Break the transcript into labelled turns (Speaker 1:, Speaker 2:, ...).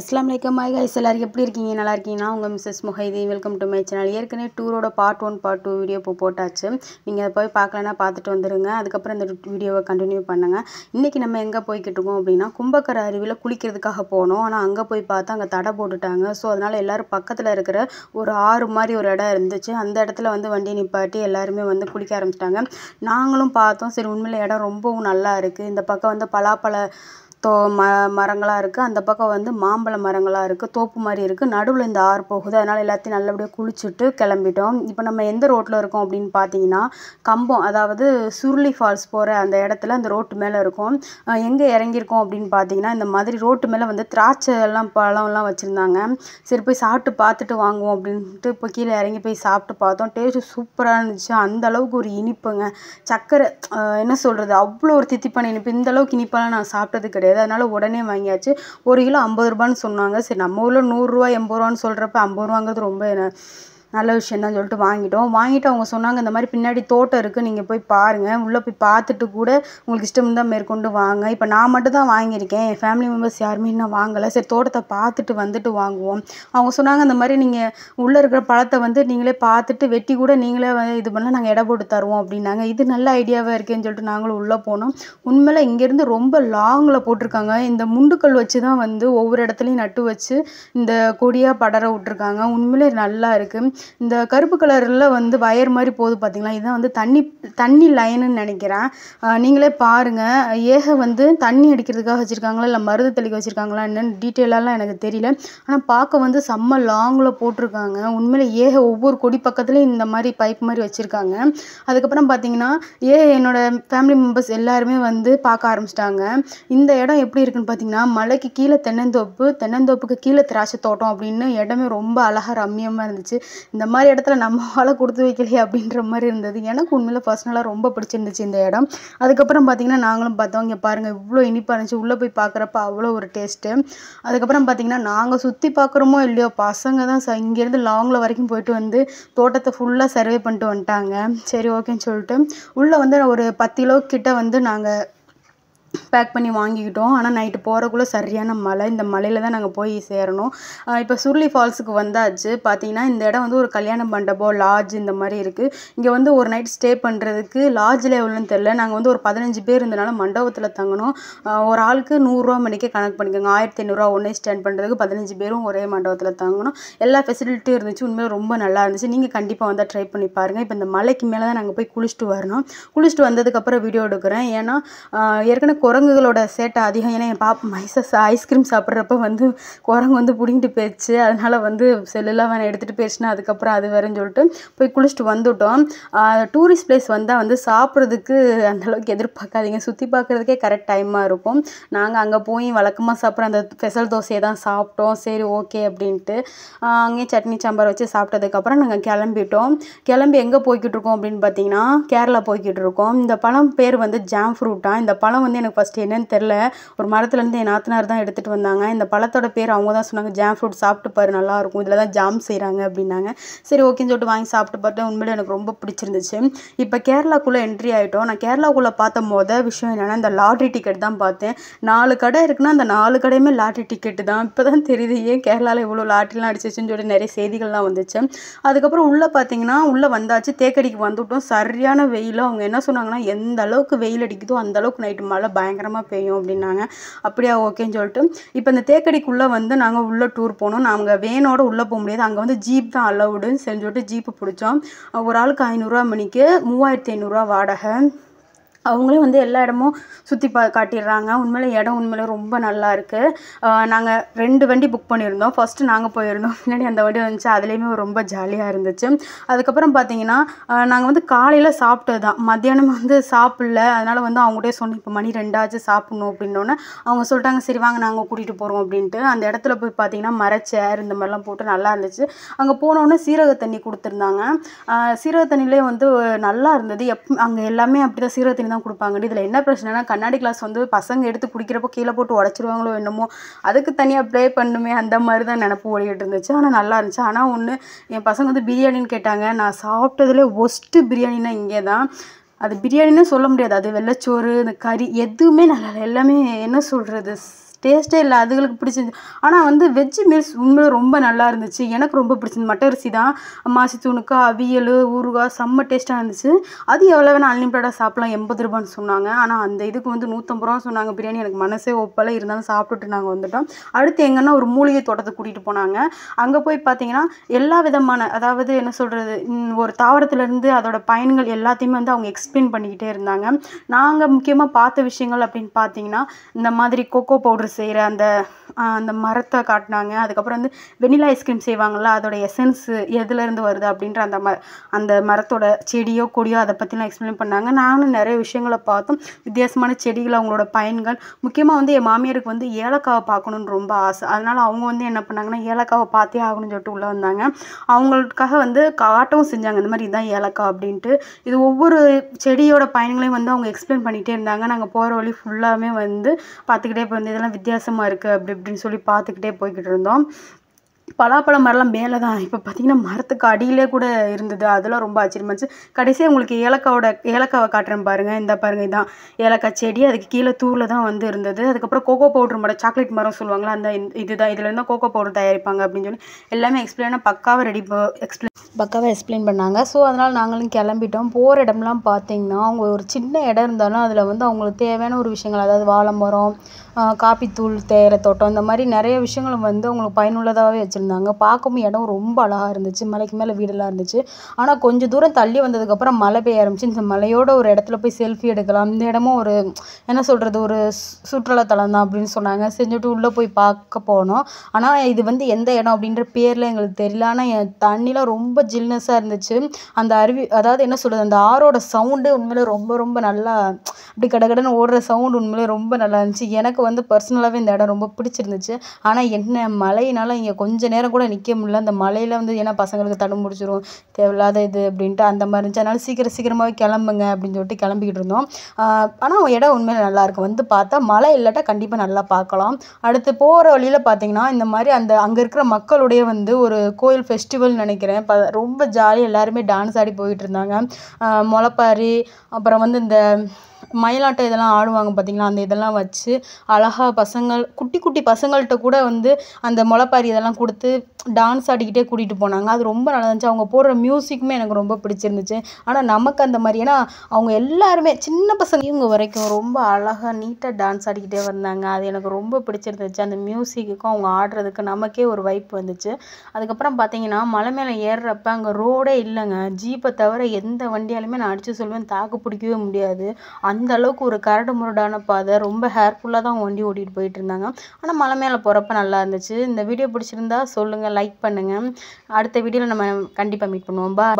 Speaker 1: அஸ்லாம் வலைக்கம் மாய் கைஸ் எல்லோரும் எப்படி இருக்கீங்க நல்லா இருக்கீங்கன்னா உங்கள் மிஸ்ஸஸ் முஹைதி வெல்கம் டு மை சேனல் ஏற்கனவே டூரோட part one part two video இப்போ போட்டாச்சு நீங்கள் அதை போய் பார்க்கலன்னா பார்த்துட்டு வந்துடுங்க அதுக்கப்புறம் இந்த வீடியோவை கண்டினியூ பண்ணுங்கள் இன்றைக்கி நம்ம எங்கே போய்கிட்டு இருக்கோம் அப்படின்னா கும்பக்கர அருவியில் குளிக்கிறதுக்காக போனோம் ஆனால் அங்கே போய் பார்த்து அங்கே தடை போட்டுட்டாங்க ஸோ அதனால் எல்லோரும் பக்கத்தில் இருக்கிற ஒரு ஆறு மாதிரி ஒரு இடம் இருந்துச்சு அந்த இடத்துல வந்து வண்டி நிப்பாட்டி எல்லாருமே வந்து குளிக்க ஆரம்பிச்சிட்டாங்க நாங்களும் பார்த்தோம் சரி உண்மையில் இடம் ரொம்பவும் நல்லா இருக்குது இந்த பக்கம் வந்து பலாப்பழ தோ ம மரங்களாக இருக்குது அந்த பக்கம் வந்து மாம்பழ மரங்களாக இருக்குது தோப்பு மாதிரி இருக்குது நடுவில் இந்த ஆறு போகுது அதனால் எல்லாத்தையும் நல்லபடியாக குளிச்சுட்டு கிளம்பிட்டோம் இப்போ நம்ம எந்த ரோட்டில் இருக்கோம் அப்படின்னு பார்த்தீங்கன்னா கம்பம் அதாவது சுருளி ஃபால்ஸ் போகிற அந்த இடத்துல அந்த ரோட்டு மேலே இருக்கும் எங்கே இறங்கியிருக்கோம் அப்படின்னு பார்த்தீங்கன்னா இந்த மாதிரி ரோட்டு மேலே வந்து திராட்சை எல்லாம் பழம்லாம் வச்சுருந்தாங்க சரி போய் சாப்பிட்டு பார்த்துட்டு வாங்குவோம் அப்படின்ட்டு இப்போ கீழே இறங்கி போய் சாப்பிட்டு பார்த்தோம் டேஸ்ட்டு சூப்பராக இருந்துச்சு அந்த அளவுக்கு ஒரு இனிப்புங்க சக்கரை என்ன சொல்கிறது அவ்வளோ ஒரு தித்திப்பான இனிப்பு இந்த அளவுக்கு இனிப்பெல்லாம் நான் சாப்பிட்டது கிடையாது கிடையாது அதனால் உடனே வாங்கியாச்சு ஒரு கிலோ ஐம்பது ரூபான்னு சொன்னாங்க சரி நம்ம ஊரில் நூறுரூவா எண்பது ரூபான்னு சொல்கிறப்ப ஐம்பது ரூபாங்கிறது ரொம்ப நல்ல விஷயம் தான் சொல்லிட்டு வாங்கிட்டோம் வாங்கிட்டு அவங்க சொன்னாங்க இந்த மாதிரி பின்னாடி தோட்டம் இருக்குது நீங்கள் போய் பாருங்கள் உள்ளே போய் பார்த்துட்டு கூட உங்களுக்கு இஷ்டம் தான் மேற்கொண்டு வாங்க இப்போ நான் மட்டும் தான் வாங்கியிருக்கேன் என் ஃபேமிலி மெம்பர்ஸ் யாருமே இன்னும் வாங்கலை சரி தோட்டத்தை பார்த்துட்டு வந்துட்டு வாங்குவோம் அவங்க சொன்னாங்க இந்த மாதிரி நீங்கள் உள்ளே இருக்கிற பழத்தை வந்து நீங்களே பார்த்துட்டு வெட்டி கூட நீங்களே இது பண்ணால் நாங்கள் இட போட்டு தருவோம் அப்படின்னாங்க இது நல்ல ஐடியாவாக இருக்கேன்னு சொல்லிட்டு நாங்களும் உள்ளே போனோம் உண்மையில் இங்கேருந்து ரொம்ப லாங்கில் போட்டிருக்காங்க இந்த முண்டுக்கல் வச்சு தான் வந்து ஒவ்வொரு இடத்துலையும் நட்டு வச்சு இந்த கொடியாக படர விட்ருக்காங்க உண்மையிலே நல்லா இருக்குது இந்த கருப்பு கலரில் வந்து வயர் மாதிரி போகுது பார்த்தீங்களா இதுதான் வந்து தண்ணி தண்ணி லைனுன்னு நினைக்கிறேன் நீங்களே பாருங்கள் ஏக வந்து தண்ணி அடிக்கிறதுக்காக வச்சுருக்காங்களா இல்லை மருந்து தெளிக்க வச்சுருக்காங்களா என்னென்னு டீட்டெயிலெலாம் எனக்கு தெரியல ஆனால் பார்க்க வந்து செம்ம லாங்கில் போட்டிருக்காங்க உண்மையில் ஏக ஒவ்வொரு கொடி பக்கத்துலேயும் இந்த மாதிரி பைப் மாதிரி வச்சுருக்காங்க அதுக்கப்புறம் பார்த்தீங்கன்னா ஏ என்னோடய ஃபேமிலி மெம்பர்ஸ் எல்லாருமே வந்து பார்க்க ஆரம்பிச்சிட்டாங்க இந்த இடம் எப்படி இருக்குன்னு பார்த்தீங்கன்னா மலைக்கு கீழே தென்னந்தோப்பு தென்னந்தோப்புக்கு கீழே திராட்சை தோட்டம் அப்படின்னு இடமே ரொம்ப அழகாக ரம்மியமாக இருந்துச்சு இந்த மாதிரி இடத்துல நம்ம ஆளை கொடுத்து வைக்கலையே அப்படின்ற மாதிரி இருந்தது எனக்கு உண்மையில் பர்சனலாக ரொம்ப பிடிச்சிருந்துச்சு இந்த இடம் அதுக்கப்புறம் பார்த்திங்கன்னா நாங்களும் பார்த்தோம் இங்கே பாருங்கள் இவ்வளோ இனிப்பாக இருந்துச்சு உள்ளே போய் பார்க்குறப்ப அவ்வளோ ஒரு டேஸ்ட்டு அதுக்கப்புறம் பார்த்திங்கன்னா நாங்கள் சுற்றி பார்க்குறோமோ இல்லையோ பசங்க தான் இங்கேருந்து லாங்கில் வரைக்கும் போயிட்டு வந்து தோட்டத்தை ஃபுல்லாக சர்வே பண்ணிட்டு வந்துட்டாங்க சரி ஓகேன்னு சொல்லிட்டு உள்ளே வந்து ஒரு பத்து கிலோ கிட்ட வந்து நாங்கள் பேக் பண்ணி வாங்கிக்கிட்டோம் ஆனால் நைட்டு போகிறக்குள்ள சரியான மழை இந்த மலையில் தான் நாங்கள் போய் சேரணும் இப்போ சுருளி ஃபால்ஸுக்கு வந்தாச்சு பார்த்தீங்கன்னா இந்த இடம் வந்து ஒரு கல்யாண மண்டபம் லாட்ஜ் இந்த மாதிரி இருக்குது இங்கே வந்து ஒரு நைட் ஸ்டே பண்ணுறதுக்கு லாட்ஜில் எவ்வளோன்னு தெரில நாங்கள் வந்து ஒரு பதினஞ்சு பேர் இருந்தனால மண்டபத்தில் தங்கணும் ஒரு ஆளுக்கு நூறுரூவா மணிக்கே கணக்கு பண்ணிக்கோங்க ஆயிரத்தி ஐநூறுரூவா ஒன்றே ஸ்டாண்ட் பண்ணுறதுக்கு பதினஞ்சு பேரும் ஒரே மண்டபத்தில் தங்கணும் எல்லா ஃபெசிலிட்டியும் இருந்துச்சு உண்மையில் ரொம்ப நல்லா இருந்துச்சு நீங்கள் கண்டிப்பாக வந்தால் ட்ரை பண்ணி பாருங்கள் இப்போ இந்த மலைக்கு மேலே தான் நாங்கள் போய் குளிச்சுட்டு வரணும் குளிச்சுட்டு வந்ததுக்கப்புறம் வீடியோ எடுக்கிறேன் ஏன்னா ஏற்கனவே குரங்குகளோட சேட்டை அதிகம் ஏன்னா என் பாப்பா மைசஸ் ஐஸ்கிரீம் சாப்பிட்றப்ப வந்து குரங்கு வந்து பிடிங்கிட்டு போயிடுச்சு அதனால் வந்து செல்லுலாம் வேணாம் எடுத்துகிட்டு போயிடுச்சுன்னா அதுக்கப்புறம் அது வேறேன்னு சொல்லிட்டு போய் குளிச்சுட்டு வந்துவிட்டோம் டூரிஸ்ட் பிளேஸ் வந்தால் வந்து சாப்பிட்றதுக்கு அந்தளவுக்கு எதிர்பார்க்காதீங்க சுற்றி பார்க்குறதுக்கே கரெக்ட் டைமாக இருக்கும் நாங்கள் அங்கே போய் வழக்கமாக சாப்பிட்ற அந்த ஃபெசல் தோசையை தான் சாப்பிட்டோம் சரி ஓகே அப்படின்ட்டு அங்கேயே சட்னி சாம்பார் வச்சு சாப்பிட்டதுக்கப்புறம் நாங்கள் கிளம்பிட்டோம் கிளம்பி எங்கே போய்கிட்டு இருக்கோம் அப்படின்னு பார்த்தீங்கன்னா கேரளா போய்கிட்டு இருக்கோம் இந்த பழம் பேர் வந்து ஜாம் ஃப்ரூட்டாக இந்த பழம் வந்து எனக்கு ஃபஸ்ட்டு என்னன்னு தெரில ஒரு மரத்துலேருந்து என் நாத்தனார் தான் எடுத்துகிட்டு வந்தாங்க இந்த பழத்தோட பேர் அவங்க தான் சொன்னாங்க ஜாம் ஃப்ரூட் சாப்பிட்டு பாரு நல்லாயிருக்கும் இதில் தான் ஜாம் செய்கிறாங்க அப்படின்னாங்க சரி ஓகேன்னு சொல்லிட்டு வாங்கி சாப்பிட்டு பார்த்தேன் உண்மையிலே எனக்கு ரொம்ப பிடிச்சிருந்துச்சு இப்போ கேரளாக்குள்ளே என்ட்ரி ஆகிட்டோம் நான் கேரளாக்குள்ளே பார்த்த மொதல் விஷயம் என்னென்னா இந்த லாட்ரி டிக்கெட் தான் பார்த்தேன் நாலு கடை இருக்குன்னா அந்த நாலு கடையுமே லாட்ரி டிக்கெட்டு தான் இப்போ தான் தெரியுது ஏன் கேரளாவில் இவ்வளோ லாட்ரிலாம் அடிச்சிச்சுன்னு சொல்லி நிறைய செய்திகள்லாம் வந்துச்சு அதுக்கப்புறம் உள்ளே பார்த்தீங்கன்னா உள்ளே வந்தாச்சு தேக்கடிக்கு வந்துவிட்டோம் சரியான வெயில் அவங்க என்ன சொன்னாங்கன்னா எந்த அளவுக்கு வெயில் அடிக்குதோ அந்த அளவுக்கு நைட்டு மழை பயங்கரமாக பெய்யும் அப்படின்னாங்க அப்படியா ஓகேன்னு சொல்லிட்டு இப்போ இந்த தேக்கடிக்குள்ளே வந்து நாங்கள் உள்ளே டூர் போனோம் நாங்கள் வேனோட உள்ளே போக முடியாது அங்கே வந்து ஜீப் தான் அலவுடுன்னு சொல்லிட்டு ஜீப்பு பிடிச்சோம் ஒரு ஆளுக்கு ஐநூறுரூவா மணிக்கு மூவாயிரத்தி ஐநூறுரூவா வாடகை அவங்களே வந்து எல்லா இடமும் சுற்றி பா காட்டிடுறாங்க உண்மையில இடம் உண்மையில ரொம்ப நல்லா இருக்குது நாங்கள் ரெண்டு வண்டி புக் பண்ணியிருந்தோம் ஃபஸ்ட்டு நாங்கள் போயிருந்தோம் பின்னாடி அந்த வண்டி வந்துச்சு அதுலேயுமே ரொம்ப ஜாலியாக இருந்துச்சு அதுக்கப்புறம் பார்த்தீங்கன்னா நாங்கள் வந்து காலையில் சாப்பிட்டது தான் மத்தியானம் வந்து சாப்பிடல அதனால் வந்து அவங்ககிட்டே சொன்னோம் இப்போ மணி ரெண்டாச்சும் சாப்பிட்ணும் அப்படின்னோடனே அவங்க சொல்லிட்டாங்க சரி வாங்க நாங்கள் கூட்டிகிட்டு போகிறோம் அப்படின்ட்டு அந்த இடத்துல போய் பார்த்தீங்கன்னா மரச்சேர் இந்த மாதிரிலாம் போட்டு நல்லா இருந்துச்சு அங்கே போனோடனே சீரக தண்ணி கொடுத்துருந்தாங்க சீரக தண்ணிலே வந்து நல்லா இருந்தது எப் அங்கே எல்லாமே அப்படி தான் சீரக தண்ணி தான் கொடுப்பாங்கடி இதில் என்ன பிரச்சனைனா கண்ணாடி கிளாஸ் வந்து பசங்க எடுத்து குடிக்கிறப்போ கீழே போட்டு உடச்சிருவாங்களோ என்னமோ அதுக்கு தனியாக ப்ளே பண்ணுமே அந்த மாதிரி தான் நினப்பு ஓடிக்கிட்டு இருந்துச்சு ஆனால் நல்லா இருந்துச்சு ஆனால் ஒன்று என் பசங்க வந்து பிரியாணின்னு கேட்டாங்க நான் சாப்பிட்டதுல ஒஸ்ட்டு பிரியாணினா இங்கே தான் அது பிரியாணின்னு சொல்ல முடியாது அது வெள்ளைச்சோறு இந்த கறி எதுவுமே நல்லா எல்லாமே என்ன சொல்கிறது டேஸ்ட்டே இல்லை அதுகளுக்கு பிடிச்சிருந்து ஆனால் வந்து வெஜ்ஜு மீல்ஸ் உண்மையில ரொம்ப நல்லா இருந்துச்சு எனக்கு ரொம்ப பிடிச்சிருந்து மட்டை அரிசி தான் மாசித்தூணுக்கா அவியல் ஊறுகாய் செம்ம டேஸ்ட்டாக இருந்துச்சு அது எவ்வளோ வேணால் அன்லிமிட்டடாக சாப்பிட்லாம் எண்பது ரூபான்னு சொன்னாங்க ஆனால் அந்த இதுக்கு வந்து நூற்றம்பது ரூபா சொன்னாங்க பிரியாணி எனக்கு மனசே ஒப்பலை இருந்தாலும் சாப்பிட்டுட்டு நாங்கள் வந்துட்டோம் அடுத்து எங்கன்னா ஒரு மூலிகை தோட்டத்தை கூட்டிகிட்டு போனாங்க அங்கே போய் பார்த்தீங்கன்னா எல்லா விதமான அதாவது என்ன சொல்கிறது ஒரு தாவரத்துலேருந்து அதோட பயன்கள் எல்லாத்தையுமே வந்து அவங்க எக்ஸ்பிளைன் பண்ணிக்கிட்டே இருந்தாங்க நாங்கள் முக்கியமாக பார்த்த விஷயங்கள் அப்படின்னு பார்த்தீங்கன்னா இந்த மாதிரி கொக்கோ பவுடர் செய்கிற அந்த அந்த மரத்தை காட்டினாங்க அதுக்கப்புறம் வந்து வெனிலா ஐஸ்கிரீம் செய்வாங்கள்ல அதோட எசன்ஸ் எதுலேருந்து வருது அப்படின்ற அந்த ம அந்த மரத்தோட செடியோ கொடியோ அதை பற்றிலாம் எக்ஸ்பிளைன் பண்ணாங்க நானும் நிறைய விஷயங்களை பார்த்தோம் வித்தியாசமான செடிகள் அவங்களோட பயன்கள் முக்கியமாக வந்து என் மாமியாருக்கு வந்து ஏலக்காவை பார்க்கணுன்னு ரொம்ப ஆசை அதனால் அவங்க வந்து என்ன பண்ணாங்கன்னா ஏலக்காவை பார்த்தே ஆகணும்னு சொல்லிட்டு உள்ளே வந்தாங்க அவங்களுக்காக வந்து காட்டவும் செஞ்சாங்க இந்த மாதிரி இதுதான் ஏலக்காய் அப்படின்ட்டு இது ஒவ்வொரு செடியோட பயன்களையும் வந்து அவங்க எக்ஸ்பிளைன் பண்ணிகிட்டே இருந்தாங்க நாங்கள் போகிற வழி ஃபுல்லாகவே வந்து பார்த்துக்கிட்டே போய் வந்து இதெல்லாம் வித்தியாசமாக இருக்குது அப்படி இப்படின்னு சொல்லி பார்த்துக்கிட்டே போய்கிட்டு இருந்தோம் பலாப்பழ மரம்லாம் மேலே தான் இப்போ பார்த்தீங்கன்னா மரத்துக்கு அடியிலே கூட இருந்தது அதெல்லாம் ரொம்ப ஆச்சரியமாச்சு கடைசியாக உங்களுக்கு ஏலக்காவோட ஏலக்காவை காட்டுறேன் பாருங்கள் இந்த பாருங்கள் இதான் ஏலக்காய் செடி அதுக்கு கீழே தூரில் தான் வந்து இருந்தது அதுக்கப்புறம் கோகோ பவுட்ரு மரம் சாக்லேட் மரம் சொல்லுவாங்களா அந்த இதுதான் இதுலேருந்து கோகோ பவுடர் தயாரிப்பாங்க அப்படின்னு சொல்லி எல்லாமே எக்ஸ்பிளைனாக பக்காவாக ரெடி எக்ஸ்பிளைன் பக்காவாக எக்ஸ்பிளைன் பண்ணாங்க ஸோ அதனால் நாங்களும் கிளம்பிட்டோம் போகிற இடம்லாம் பார்த்திங்கன்னா அவங்க ஒரு சின்ன இடம் இருந்தாலும் அதில் வந்து அவங்களுக்கு தேவையான ஒரு விஷயங்கள் அதாவது வாழை மரம் காப்பித்தூள் தேயிலை தோட்டம் இந்த மாதிரி நிறைய விஷயங்களும் வந்து அவங்களுக்கு பயனுள்ளதாகவே வச்சுருந்தாங்க பார்க்கும் இடம் ரொம்ப அழகாக இருந்துச்சு மலைக்கு மேலே வீடெல்லாம் இருந்துச்சு ஆனால் கொஞ்சம் தூரம் தள்ளி வந்ததுக்கப்புறம் மழை பெய்ய ஆரம்பிச்சு இந்த மலையோட ஒரு இடத்துல போய் செல்ஃபி எடுக்கலாம் இந்த இடமும் ஒரு என்ன சொல்கிறது ஒரு சுற்றுலாத்தலம் தான் அப்படின்னு சொன்னாங்க செஞ்சுட்டு உள்ளே போய் பார்க்க போனோம் ஆனால் இது வந்து எந்த இடம் அப்படின்ற பேரில் எங்களுக்கு தெரியல ஆனால் தண்ணிலாம் ரொம்ப ஜில்னஸாக இருந்துச்சு அந்த அருவி அதாவது என்ன சொல்கிறது அந்த ஆரோட சவுண்டு உண்மையிலே ரொம்ப ரொம்ப நல்லா அப்படி கடகடன்னு ஓடுற சவுண்டு உண்மையிலே ரொம்ப நல்லா இருந்துச்சு எனக்கு வந்து பர்சனலாகவே இந்த இடம் ரொம்ப பிடிச்சிருந்துச்சு ஆனால் என்ன மழையினால இங்கே கொஞ்சம் நேரம் கூட நிற்க முடியல அந்த மழையில் வந்து ஏன்னா பசங்களுக்கு தடு முடிச்சிடும் தேவையில்லாத இது அப்படின்ட்டு அந்த மாதிரி இருந்துச்சு அதனால் சீக்கிரம் சீக்கிரமாகவே கிளம்புங்க அப்படின்னு சொல்லிட்டு கிளம்பிக்கிட்டு இருந்தோம் ஆனால் இடம் உண்மையிலே நல்லாயிருக்கும் வந்து பார்த்தா மழை இல்லாட்டா கண்டிப்பாக நல்லா பார்க்கலாம் அடுத்து போகிற வழியில் பார்த்தீங்கன்னா இந்த மாதிரி அந்த அங்கே இருக்கிற மக்களுடைய வந்து ஒரு கோயில் ஃபெஸ்டிவல் நினைக்கிறேன் ப ரொம்ப ஜாலியாக எல்லாருமே டான்ஸ் ஆடி போயிட்டு இருந்தாங்க முளைப்பாரி அப்புறம் வந்து இந்த மயிலாட்டம் இதெல்லாம் ஆடுவாங்க பார்த்தீங்களா அந்த இதெல்லாம் வச்சு அழகாக பசங்கள் குட்டி குட்டி பசங்கள்கிட்ட கூட வந்து அந்த முளைப்பாரி இதெல்லாம் கொடுத்து டான்ஸ் ஆடிக்கிட்டே கூட்டிகிட்டு போனாங்க அது ரொம்ப நல்லா இருந்துச்சு அவங்க போடுற மியூசிக்குமே எனக்கு ரொம்ப பிடிச்சிருந்துச்சு ஆனால் நமக்கு அந்த மாதிரி ஏன்னா அவங்க எல்லாருமே சின்ன பசங்க இவங்க வரைக்கும் ரொம்ப அழகாக நீட்டாக டான்ஸ் ஆடிக்கிட்டே வந்தாங்க அது எனக்கு ரொம்ப பிடிச்சிருந்துச்சு அந்த மியூசிக்குக்கும் அவங்க ஆடுறதுக்கு நமக்கே ஒரு வைப் வந்துச்சு அதுக்கப்புறம் பார்த்தீங்கன்னா மலை மேலே ஏறுறப்ப அங்கே ரோடே இல்லைங்க ஜீப்பை தவிர எந்த வண்டியாலுமே நான் அடித்து சொல்லுவேன் தாக்கு பிடிக்கவே முடியாது அந்த அந்த அளவுக்கு ஒரு கரடு முரடான பாதை ரொம்ப ஹேர்ஃபுல்லாக தான் வண்டி ஓட்டிகிட்டு போயிட்டு இருந்தாங்க ஆனால் மலை மேலே போகிறப்ப நல்லா இருந்துச்சு இந்த வீடியோ பிடிச்சிருந்தா சொல்லுங்கள் லைக் பண்ணுங்கள் அடுத்த வீடியோவில் நம்ம கண்டிப்பாக மீட் பண்ணுவோம் பா